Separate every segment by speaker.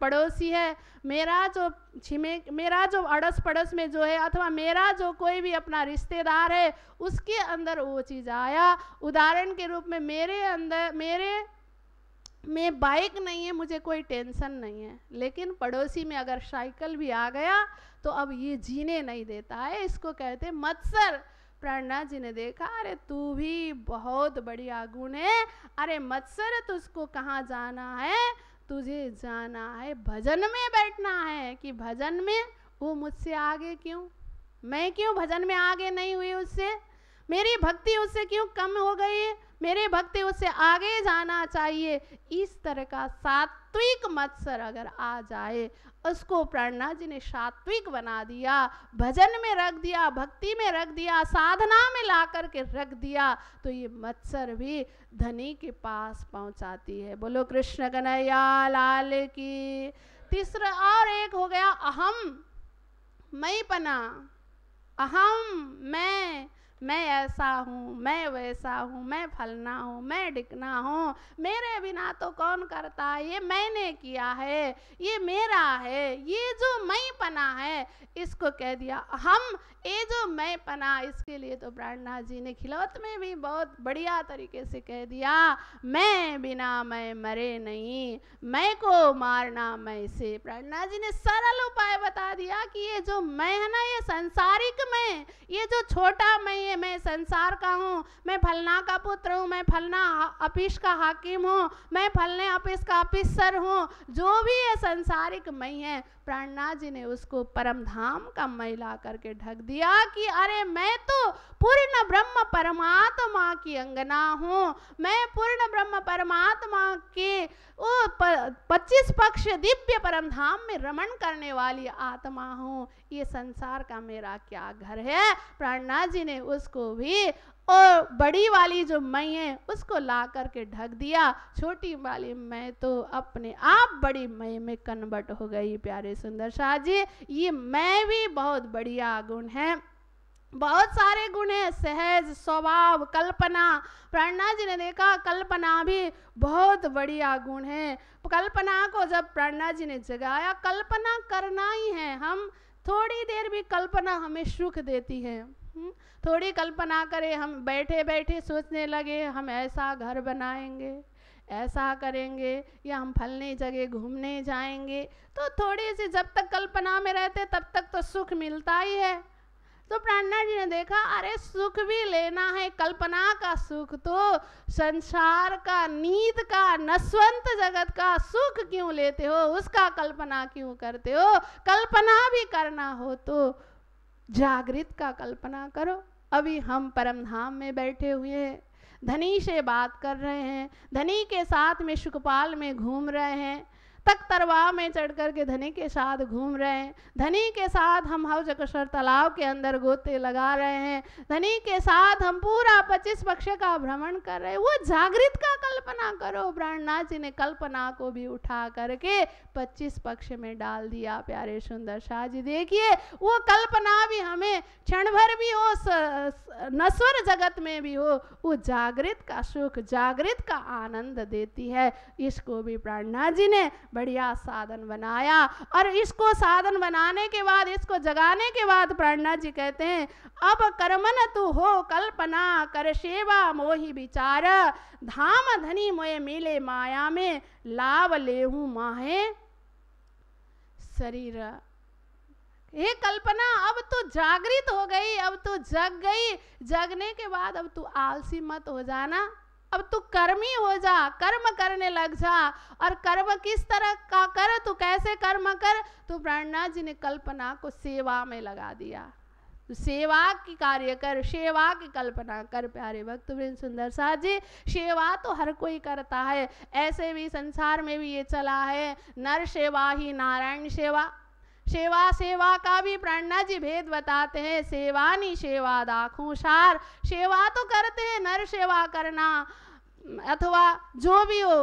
Speaker 1: पड़ोसी है मेरा जो छिमे मेरा जो अड़स पड़स में जो है अथवा मेरा जो कोई भी अपना रिश्तेदार है उसके अंदर वो चीज़ आया उदाहरण के रूप में मेरे अंदर मेरे में बाइक नहीं है मुझे कोई टेंशन नहीं है लेकिन पड़ोसी में अगर साइकिल भी आ गया तो अब ये जीने नहीं देता है इसको कहते मत्सर प्रणा जी ने देखा अरे तू भी बहुत बड़ी आगुन है अरे मत्सर तुझको कहाँ जाना है तुझे जाना है भजन में बैठना है कि भजन में वो मुझसे आगे क्यों मैं क्यों भजन में आगे नहीं हुई उससे मेरी भक्ति उससे क्यों कम हो गई मेरे भक्त उससे आगे जाना चाहिए इस तरह का सात्विक मत्सर अगर आ जाए उसको प्रेरणा जी ने सात्विक बना दिया भजन में रख दिया भक्ति में रख दिया साधना में ला करके रख दिया तो ये मत्सर भी धनी के पास पहुंचाती है बोलो कृष्ण कन्हैया लाल की तीसरा और एक हो गया अहम पना अहम मैं मैं ऐसा हूँ मैं वैसा हूँ मैं फलना हूँ मैं डिकना हूँ मेरे बिना तो कौन करता है ये मैंने किया है ये मेरा है ये जो मैं पना है इसको कह दिया हम ये जो मैं पना इसके लिए तो प्राणनाथ जी ने खिलौत में भी बहुत बढ़िया तरीके से कह दिया मैं बिना मैं मरे नहीं मैं को मारना मैं से प्राणनाथ जी ने सरल उपाय बता दिया कि ये जो मैं है ना ये संसारिक मैं ये जो छोटा मैं लिए मैं संसार का हूँ मैं फलना का पुत्र हूँ मैं फलना अपिश का हाकिम हूँ मैं फलने अपिश का अपिसर हूँ जो भी ये संसारिक मई है प्राणनाथ जी ने उसको परम धाम का मई ला करके ढक दिया कि अरे मैं तो पूर्ण ब्रह्म परमात्मा की अंगना हूँ मैं पूर्ण ब्रह्म परमात्मा के वो पच्चीस पक्ष दिव्य परम धाम में रमण करने वाली आत्मा हूँ ये संसार का मेरा क्या घर है प्राणनाथ जी ने उस उसको भी और बड़ी वाली जो मई है उसको ला करके ढक दिया छोटी वाली मैं तो अपने आप बड़ी मई में कन्वर्ट हो गई प्यारे सुंदर शाह जी ये मैं भी बहुत बढ़िया गुण है बहुत सारे गुण हैं सहज स्वभाव कल्पना प्रेरणा जी ने देखा कल्पना भी बहुत बढ़िया गुण है कल्पना को जब प्रेरणा जी ने जगाया कल्पना करना ही है हम थोड़ी देर भी कल्पना हमें सुख देती है थोड़ी कल्पना करें हम बैठे बैठे सोचने लगे हम ऐसा घर बनाएंगे ऐसा करेंगे या हम फलने जगह घूमने जाएंगे तो थोड़ी सी जब तक कल्पना में रहते तब तक तो सुख मिलता ही है तो प्राणना जी ने देखा अरे सुख भी लेना है कल्पना का सुख तो संसार का नीत का नस्वंत जगत का सुख क्यों लेते हो उसका कल्पना क्यों करते हो कल्पना भी करना हो तो जागृत का कल्पना करो अभी हम परमधाम में बैठे हुए हैं धनी से बात कर रहे हैं धनी के साथ में सुखपाल में घूम रहे हैं तक तरवा में चढ़ कर के धनी के साथ घूम रहे हैं धनी के साथ हम हवजकसर तालाब के अंदर गोते लगा रहे हैं धनी के साथ हम पूरा पच्चीस पक्ष का भ्रमण कर रहे हैं वो जागृत का कल्पना करो ब्रह्मनाथ जी ने कल्पना को भी उठा करके पच्चीस पक्ष में डाल दिया प्यारे सुंदर शाह जी देखिए वो कल्पना भी हमें क्षण भर भी हो नस्वर जगत में भी हो वो जागृत का सुख जागृत का आनंद देती है इसको भी प्रणनाथ जी ने बढ़िया साधन बनाया और इसको साधन बनाने के बाद इसको जगाने के बाद प्रेरणा जी कहते हैं अब कर्मन तू हो कल्पना कर सेवा मोहि विचार धाम धनी मोये मिले माया में लाभ लेहू माहे शरीर ये कल्पना अब तो जागृत हो गई अब तो जग गई जगने के बाद अब तू आलसी मत हो जाना अब तू कर्मी हो जा कर्म करने लग जा और कर्म किस तरह का कर तू कैसे कर्म कर तू प्रणा जी ने कल्पना को सेवा में लगा दिया सेवा की कार्य कर सेवा की कल्पना कर प्यारे भक्त वृंद सुंदर साह जी सेवा तो हर कोई करता है ऐसे भी संसार में भी ये चला है नर सेवा ही नारायण सेवा सेवा सेवा का भी प्रणज भेद बताते हैं सेवा नी सेवा दाखू सार सेवा तो करते हैं नर सेवा करना अथवा जो भी हो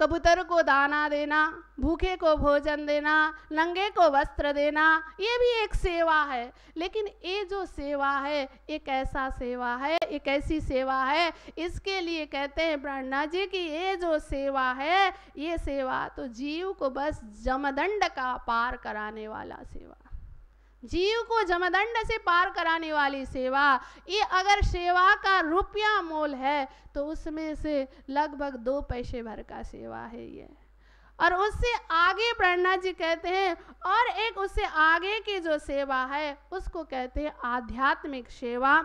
Speaker 1: कबूतर को दाना देना भूखे को भोजन देना नंगे को वस्त्र देना ये भी एक सेवा है लेकिन ये जो सेवा है एक ऐसा सेवा है एक ऐसी सेवा है इसके लिए कहते हैं ब्रह्मा जी की ये जो सेवा है ये सेवा तो जीव को बस जमदंड का पार कराने वाला सेवा जीव को जमदंड से पार कराने वाली सेवा ये अगर सेवा का रुपया मोल है तो उसमें से लगभग दो पैसे भर का सेवा है ये और उससे आगे प्रणा जी कहते हैं और एक उससे आगे की जो सेवा है उसको कहते हैं आध्यात्मिक सेवा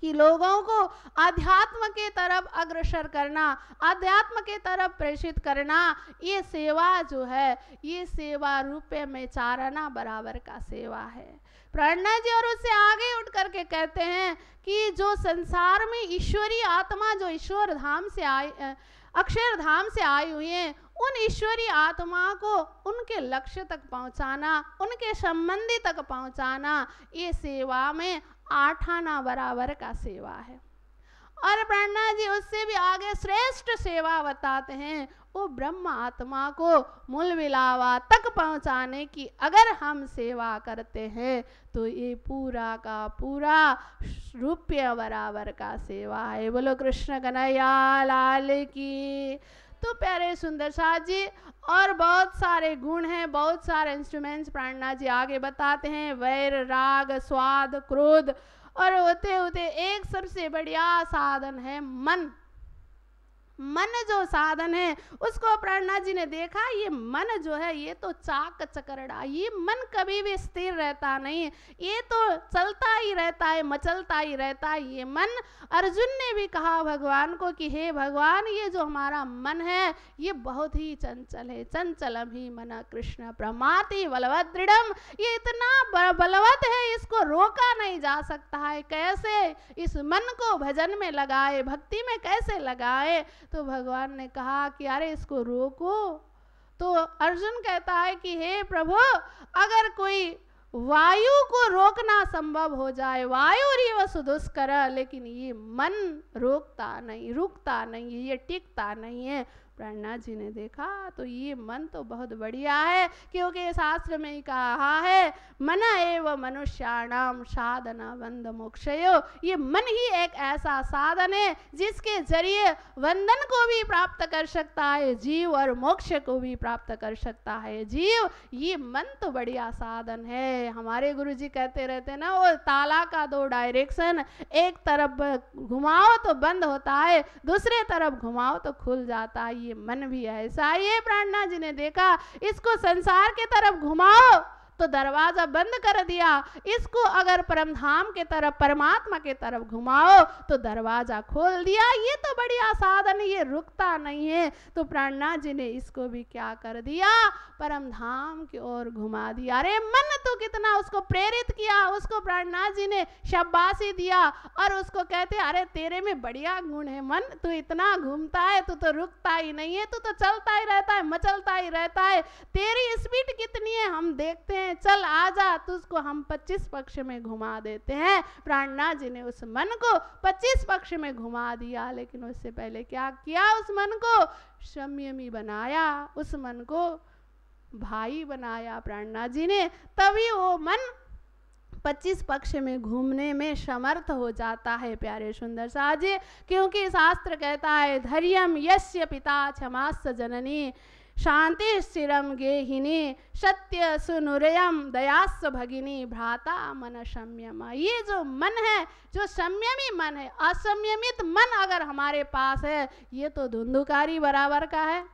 Speaker 1: कि लोगों को अध्यात्म के तरफ अग्रसर करना अध्यात्म के तरफ प्रेषित करना ये सेवा जो है ये सेवा रूपे में चारणा बराबर का सेवा है प्रणा जी और उससे आगे उठ करके कहते हैं कि जो संसार में ईश्वरीय आत्मा जो ईश्वर धाम से आए अक्षर धाम से आई हुए है उन ईश्वरी आत्मा को उनके लक्ष्य तक पहुंचाना उनके संबंधी तक पहुंचाना ये सेवा में आठ आना बराबर का सेवा है और ब्रह्मा जी उससे भी आगे श्रेष्ठ सेवा बताते हैं वो ब्रह्म आत्मा को मूल विलावा तक पहुंचाने की अगर हम सेवा करते हैं तो ये पूरा का पूरा रुपये बराबर का सेवा है बोलो कृष्ण कन्हैया लाल की तो प्यारे सुंदर शाह जी और बहुत सारे गुण हैं बहुत सारे इंस्ट्रूमेंट्स प्राणना जी आगे बताते हैं वैर राग स्वाद क्रोध और होते होते एक सबसे बढ़िया साधन है मन मन जो साधन है उसको प्रणा जी ने देखा ये मन जो है ये तो चाक चकरड़ा ये मन कभी भी स्थिर रहता नहीं ये तो चलता ही रहता है मचलता ही रहता है ये मन अर्जुन ने भी कहा भगवान को कि हे भगवान ये जो हमारा मन है ये बहुत ही चंचल है चंचलम ही मन कृष्ण प्रमाति बलवत दृढ़म ये इतना बलवत है इसको रोका नहीं जा सकता है कैसे इस मन को भजन में लगाए भक्ति में कैसे लगाए तो भगवान ने कहा कि अरे इसको रोको तो अर्जुन कहता है कि हे प्रभु अगर कोई वायु को रोकना संभव हो जाए वायु रिव सुदुष्कर लेकिन ये मन रोकता नहीं रुकता नहीं ये टिकता नहीं है प्राणनाथ जी ने देखा तो ये मन तो बहुत बढ़िया है क्योंकि शास्त्र में ही कहा है मन एव मनुष्याणाम साधना वंद मोक्षयो ये मन ही एक ऐसा साधन है जिसके जरिए वंदन को भी प्राप्त कर सकता है जीव और मोक्ष को भी प्राप्त कर सकता है जीव ये मन तो बढ़िया साधन है हमारे गुरु जी कहते रहते हैं ना वो ताला का दो डायरेक्शन एक तरफ घुमाओ तो बंद होता है दूसरे तरफ घुमाओ तो खुल जाता है ये मन भी ऐसा ये प्राणनाथ जी ने देखा इसको संसार के तरफ घुमाओ तो दरवाजा बंद कर दिया इसको अगर परमधाम के तरफ परमात्मा के तरफ घुमाओ तो दरवाजा खोल दिया ये तो बड़ी आसाधन ये रुकता नहीं है तो प्राणनाथ जी ने इसको भी क्या कर दिया परमधाम की ओर घुमा दिया अरे मन तो कितना उसको प्रेरित किया उसको प्राणनाथ जी ने शब्बासी दिया और उसको कहते अरे तेरे में बढ़िया गुण है मन तू इतना घूमता है तू तो रुकता ही नहीं है तू तो चलता ही रहता है मचलता ही रहता है तेरी स्पीड कितनी है हम देखते हैं हैं चल आ जा तुझको हम 25 पक्ष में घुमा देते हैं प्राणना जी ने उस मन को 25 पक्ष में घुमा दिया लेकिन उससे पहले क्या किया उस मन को संयमी बनाया उस मन को भाई बनाया प्राणनाथ जी ने तभी वो मन 25 पक्ष में घूमने में समर्थ हो जाता है प्यारे सुंदर साज क्योंकि शास्त्र कहता है धैर्यम यश्य पिता क्षमास जननी शांति स्थिरम गेहिनी सत्य सुनुरयम दयास्व भगिनी भ्राता मन संयम ये जो मन है जो संयमी मन है असंयमित मन अगर हमारे पास है ये तो धुंधुकारी बराबर का है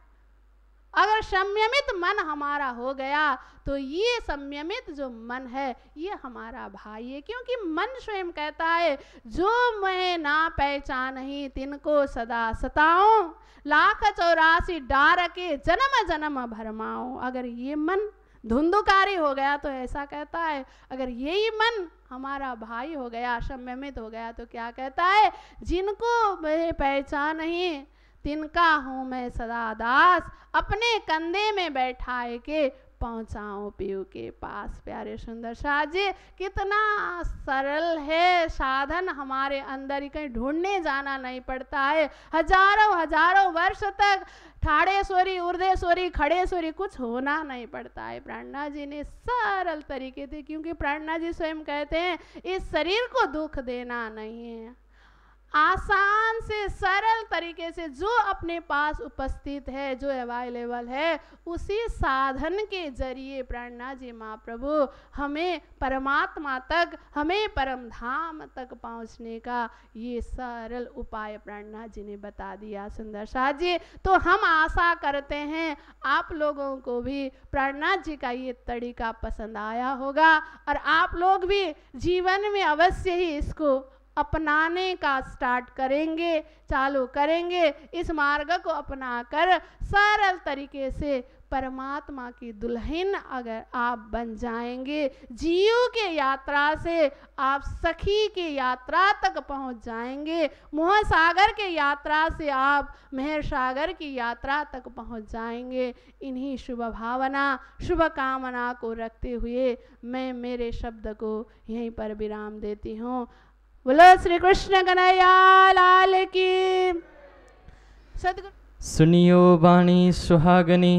Speaker 1: अगर संयमित मन हमारा हो गया तो ये संयमित जो मन है ये हमारा भाई है क्योंकि मन स्वयं कहता है जो मैं ना पहचान ही तिनको सदा सताऊं लाख चौरासी डार के जन्म जन्म भरमाऊं अगर ये मन धुंधुकारी हो गया तो ऐसा कहता है अगर यही मन हमारा भाई हो गया संयमित हो गया तो क्या कहता है जिनको मैं पहचान ही तिनका हूँ मैं सदा दास अपने कंधे में बैठाए के पहुँचाऊँ पीओ के पास प्यारे सुंदर शाह जी कितना सरल है साधन हमारे अंदर ही कहीं ढूंढने जाना नहीं पड़ता है हजारों हजारों वर्ष तक ठाड़ेश्वरी उर्देश्वरी खड़ेश्वरी कुछ होना नहीं पड़ता है प्राणना जी ने सरल तरीके से क्योंकि प्राणना जी स्वयं कहते हैं इस शरीर को दुख देना नहीं है आसान से सरल तरीके से जो अपने पास उपस्थित है जो अवेलेबल है उसी साधन के जरिए प्राणना जी महाप्रभु हमें परमात्मा तक हमें परम धाम तक पहुंचने का ये सरल उपाय प्राणना जी ने बता दिया सुंदर शाह जी तो हम आशा करते हैं आप लोगों को भी प्राणनाथ जी का ये तरीका पसंद आया होगा और आप लोग भी जीवन में अवश्य ही इसको अपनाने का स्टार्ट करेंगे चालू करेंगे इस मार्ग को अपनाकर सरल तरीके से परमात्मा की दुल्हन अगर आप बन जाएंगे जीव के यात्रा से आप सखी की यात्रा तक पहुंच जाएंगे मोह सागर के यात्रा से आप मेहर सागर की यात्रा तक पहुंच जाएंगे इन्हीं शुभ भावना शुभ कामना को रखते हुए मैं मेरे शब्द को यहीं पर विराम देती हूँ बोलो श्री कृष्ण कन्हैया लाल की
Speaker 2: सुनियो वाणी सुहागनी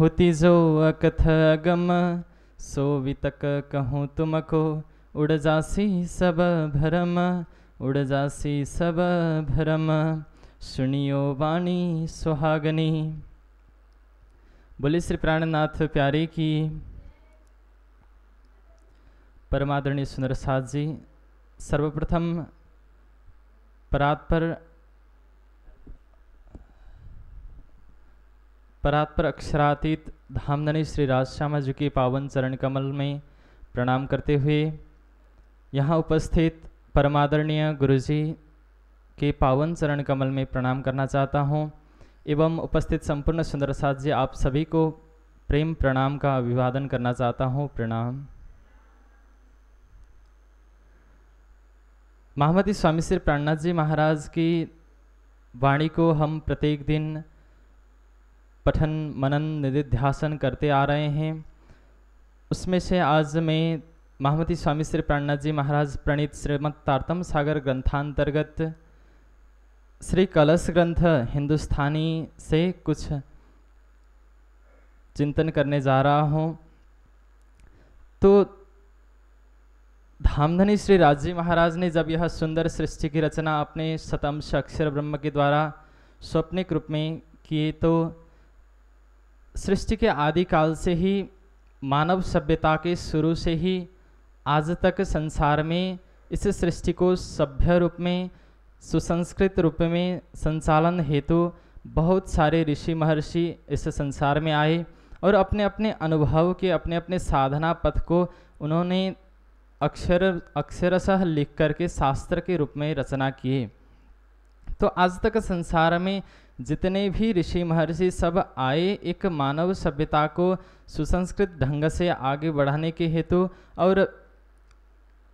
Speaker 2: होती जो अकथ अगम सो वितक कहूँ तुमको उड़ जासी सब भरम उड़ जासी सब भरम सुनियो वाणी सुहागनी बोले श्री प्राणनाथ प्यारे की परमादरणी सुंदर साथ जी सर्वप्रथम परात्पर परात्पर अक्षरातीत धामधनी श्री राज श्यामा जी के पावन चरण कमल में प्रणाम करते हुए यहाँ उपस्थित परमादरणीय गुरुजी के पावन चरण कमल में प्रणाम करना चाहता हूँ एवं उपस्थित संपूर्ण सुंदर साथ जी आप सभी को प्रेम प्रणाम का अभिवादन करना चाहता हूँ प्रणाम महामती स्वामी श्री प्राणनाथ जी महाराज की वाणी को हम प्रत्येक दिन पठन मनन निधिध्यासन करते आ रहे हैं उसमें से आज मैं महामती स्वामी श्री प्राणनाथ जी महाराज प्रणीत श्रीमद तारतम सागर ग्रंथांतर्गत श्री कलश ग्रंथ हिंदुस्तानी से कुछ चिंतन करने जा रहा हूँ तो धामधनी श्री राजी महाराज ने जब यह सुंदर सृष्टि की रचना अपने शतंश अक्षर ब्रह्म के द्वारा स्वप्निक रूप में किए तो सृष्टि के आदिकाल से ही मानव सभ्यता के शुरू से ही आज तक संसार में इस सृष्टि को सभ्य रूप में सुसंस्कृत रूप में संचालन हेतु बहुत सारे ऋषि महर्षि इस संसार में आए और अपने अपने अनुभव के अपने अपने साधना पथ को उन्होंने अक्षर अक्षरशः लिख करके शास्त्र के रूप में रचना किए तो आज तक संसार में जितने भी ऋषि महर्षि सब आए एक मानव सभ्यता को सुसंस्कृत ढंग से आगे बढ़ाने के हेतु और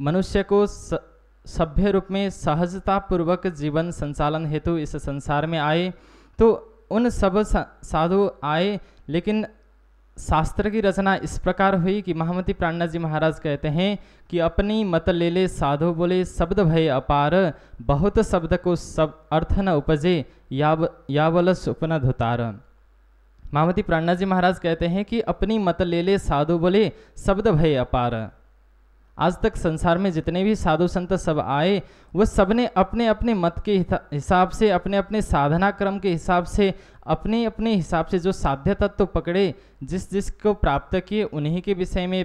Speaker 2: मनुष्य को सभ्य रूप में सहजतापूर्वक जीवन संचालन हेतु इस संसार में आए तो उन सब साधु आए लेकिन शास्त्र की रचना इस प्रकार हुई कि महामती प्राणनाथ जी महाराज कहते हैं कि अपनी मत ले ले साधो बोले शब्द भय अपार बहुत शब्द को सब अर्थ न उपजे याव यावल स्वप्न धुतार महामती प्राणनाथ जी महाराज कहते हैं कि अपनी मत ले ले साधु बोले शब्द भय अपार आज तक संसार में जितने भी साधु संत सब आए वह सबने अपने अपने मत के हिसाब से अपने अपने साधना क्रम के हिसाब से अपने अपने हिसाब से जो साध्य तत्व तो पकड़े जिस जिसको प्राप्त किए उन्हीं के विषय में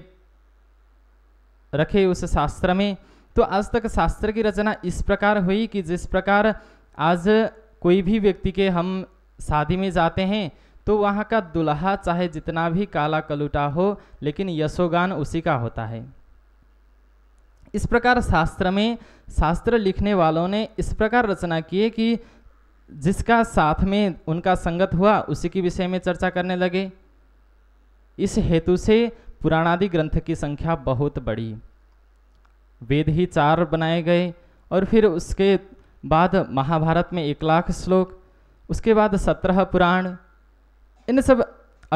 Speaker 2: रखे उस शास्त्र में तो आज तक शास्त्र की रचना इस प्रकार हुई कि जिस प्रकार आज कोई भी व्यक्ति के हम शादी में जाते हैं तो वहाँ का दुल्हा चाहे जितना भी काला कलूटा हो लेकिन यशोगान उसी का होता है इस प्रकार शास्त्र में शास्त्र लिखने वालों ने इस प्रकार रचना किए कि जिसका साथ में उनका संगत हुआ उसी के विषय में चर्चा करने लगे इस हेतु से पुराणादि ग्रंथ की संख्या बहुत बढ़ी वेद ही चार बनाए गए और फिर उसके बाद महाभारत में एक लाख श्लोक उसके बाद सत्रह पुराण इन सब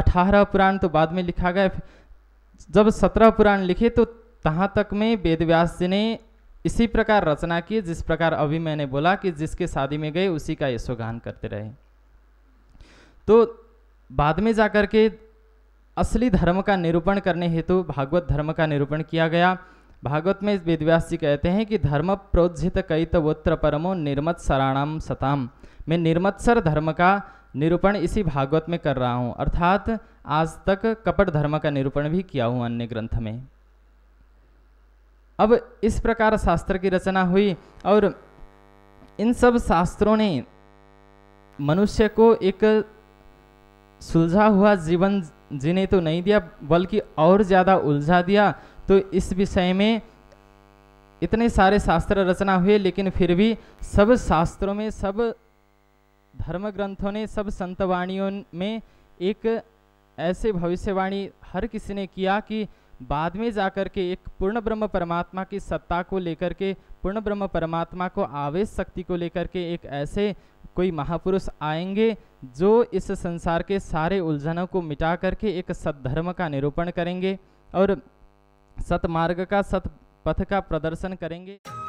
Speaker 2: अठारह पुराण तो बाद में लिखा गया जब सत्रह पुराण लिखे तो तहाँ तक में वेद व्यास जी ने इसी प्रकार रचना की जिस प्रकार अभी मैंने बोला कि जिसके शादी में गए उसी का यशोगान करते रहे तो बाद में जाकर के असली धर्म का निरूपण करने हेतु भागवत धर्म का निरूपण किया गया भागवत में वेदव्यास जी कहते हैं कि धर्म प्रोज्जित कैतवोत्र परमो निर्मत्सराणाम सताम मैं निर्मत्सर धर्म का निरूपण इसी भागवत में कर रहा हूँ अर्थात आज तक कपट धर्म का निरूपण भी किया हूँ अन्य ग्रंथ में अब इस प्रकार शास्त्र की रचना हुई और इन सब शास्त्रों ने मनुष्य को एक सुलझा हुआ जीवन जीने तो नहीं दिया बल्कि और ज़्यादा उलझा दिया तो इस विषय में इतने सारे शास्त्र रचना हुए लेकिन फिर भी सब शास्त्रों में सब धर्म ग्रंथों ने सब संतवाणियों में एक ऐसे भविष्यवाणी हर किसी ने किया कि बाद में जाकर के एक पूर्ण ब्रह्म परमात्मा की सत्ता को लेकर के पूर्ण ब्रह्म परमात्मा को आवेश शक्ति को लेकर के एक ऐसे कोई महापुरुष आएंगे जो इस संसार के सारे उलझनों को मिटा करके एक सद्धर्म का निरूपण करेंगे और सतमार्ग का सत पथ का प्रदर्शन करेंगे